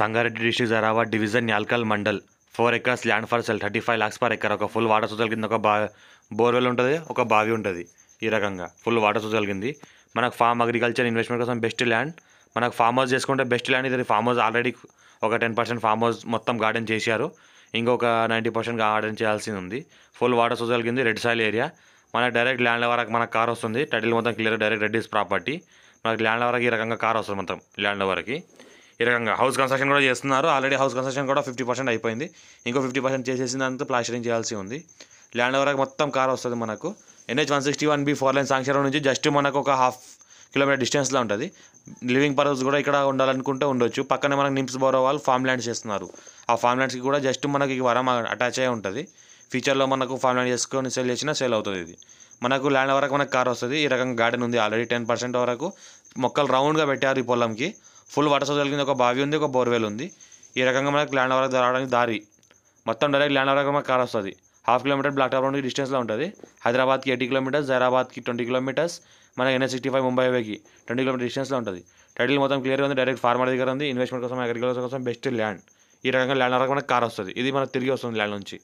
Sangareddy district Zahirabad division Yalkal mandal four acres land for sale thirty five lakhs per acre ఒక full water సోజల్ కింద ఒక బా బోర్వెల్ ఉంటుంది ఒక బావి ఉంటుంది ఈ రకంగా ఫుల్ వాటర్ సోజల్ కింద మనకు ఫామ్ అగ్రికల్చర్ ఇన్వెస్ట్మెంట్ కోసం బెస్ట్ ల్యాండ్ మనకు ఫామ్ హౌస్ చేసుకుంటే బెస్ట్ ల్యాండ్ ఇది ఫామ్ హౌస్ ఆల్రెడీ ఒక టెన్ పర్సెంట్ ఫామ్ హౌస్ మొత్తం గార్డెన్ చేశారు ఇంకొక నైంటీ పర్సెంట్ గార్డెన్ చేయాల్సింది ఉంది ఫుల్ వాటర్ సోజల్ కింద రెడ్ సాయిల్ ఏరియా మనకు డైరెక్ట్ ల్యాండ్ వరకు మనకు కార్ వస్తుంది టైటిల్ మొత్తం క్లియర్ డైరెక్ట్ రెడ్డి ప్రాపర్టీ మనకు ల్యాండ్ వరకు ఈ రకంగా కార్ వస్తుంది మొత్తం ల్యాండ్ వరకు ఈ రకంగా హౌస్ కన్స్ట్రక్షన్ కూడా చేస్తున్నారు ఆల్రెడీ హౌస్ కన్స్ట్రక్షన్ కూడా ఫిఫ్టీ పర్సెంట్ అయిపోయింది ఇంకో ఫిఫ్టీ పర్సెంట్ చేసేసిన దాంతో ప్లాస్టరింగ్ చేయాల్సి ఉంది ల్యాండ్ వరకు మొత్తం కార్ వస్తుంది మనకు NH one sixty one B four line సాంక్షరం నుంచి జస్ట్ మనకు ఒక హాఫ్ కిలోమీటర్ డిస్టెన్స్లో ఉంటుంది లివింగ్ పర్పస్ కూడా ఇక్కడ ఉండాలనుకుంటే ఉండొచ్చు పక్కనే మనకు నిమ్స్ బోరో వాళ్ళు ఫామ్ ల్యాండ్స్ చేస్తున్నారు ఆ ఫామ్ ల్యాండ్స్కి కూడా జస్ట్ మనకి వరం అటాచ్ అయ్యి ఉంటుంది ఫ్యూచర్లో మనకు ఫామ్ ల్యాండ్ చేసుకొని సెల్ చేసినా సేల్ అవుతుంది ఇది మనకు ల్యాండ్ వరకు మనకు కార్ వస్తుంది ఈ రకంగా గార్డెన్ ఉంది ఆల్రెడీ టెన్ పర్సెంట్ వరకు మొక్కలు రౌండ్గా పెట్టారు ఈ పొలంకి ఫుల్ వాటర్ సోర్స్ కలిగింది ఒక బావి ఉంది ఒక బోర్వెల్ ఉంది ఈ రకంగా మనకు ల్యాండ్ వరకు రావడానికి దారి మొత్తం డైరెక్ట్ ల్యాండ్ వరకు మనకు కార్ వస్తుంది హాఫ్ కిలోమీటర్ బ్లాక్ టాప్ నుండి డిస్టెన్స్లో ఉంటుంది హైదరాబాద్కి ఎయిటీ కిలోమీటర్స్ జైరాబాద్కి ట్వంటీ కిలోమీటర్స్ మన ఎన్ఎస్ సిక్స్టీ ఫైవ్ ముంబై వేకి ట్వంటీ కిలోమీటర్ డిస్టెన్స్లో ఉంటుంది టైటిల్ మొత్తం క్లియర్గా ఉంది డైరెక్ట్ ఫార్మర్ దగ్గర ఉంది ఇన్వెస్ట్మెంట్ కోసం అగ్రికల్చర్ కోసం బెస్ట్ ల్యాండ్ ఈ రకంగా ల్యాండ్ వరకు మనకు కార్ వస్తుంది ఇది మనకు తిరిగి వస్తుంది ల్యాండ్ నుంచి